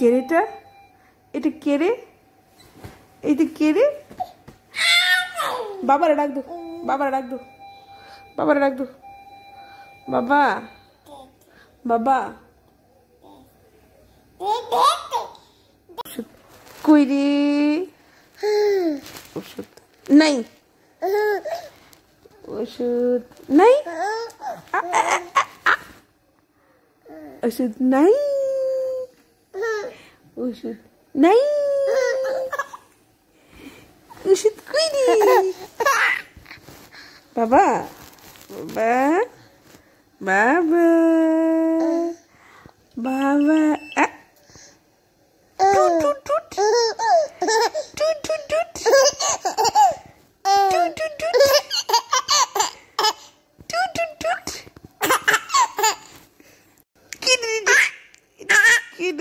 কেড়েটা এটা কেড়ে এইটা কেড়ে বাবারা ডাক দো বাবারা ডাক দো বাবারা ডাক দো বাবা বাবা কই রে ওষুধ নাই ওষুধ নাই ওষুধ নাই Usut. Nay! Usut ko ini. Baba. Baba. Baba. Baba.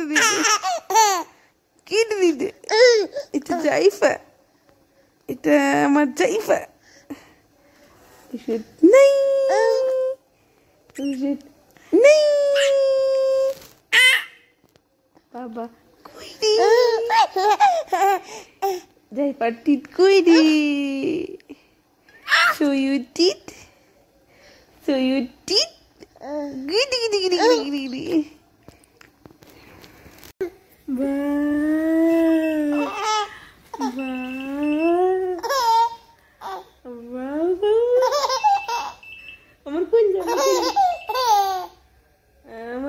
Ha ha ha! كده انت شايفة انت ما شايفة شد ناي شد ناي بابا كويدي جاي فرتيت كويدي So you did. So you did. Giddy, giddy, giddy, giddy, giddy.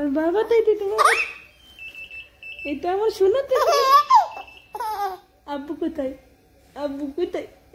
আমার বাবা তাই দিতে বাবা এটা আমার শোনাতে আব্বু কোথায় আব্বু কোথায়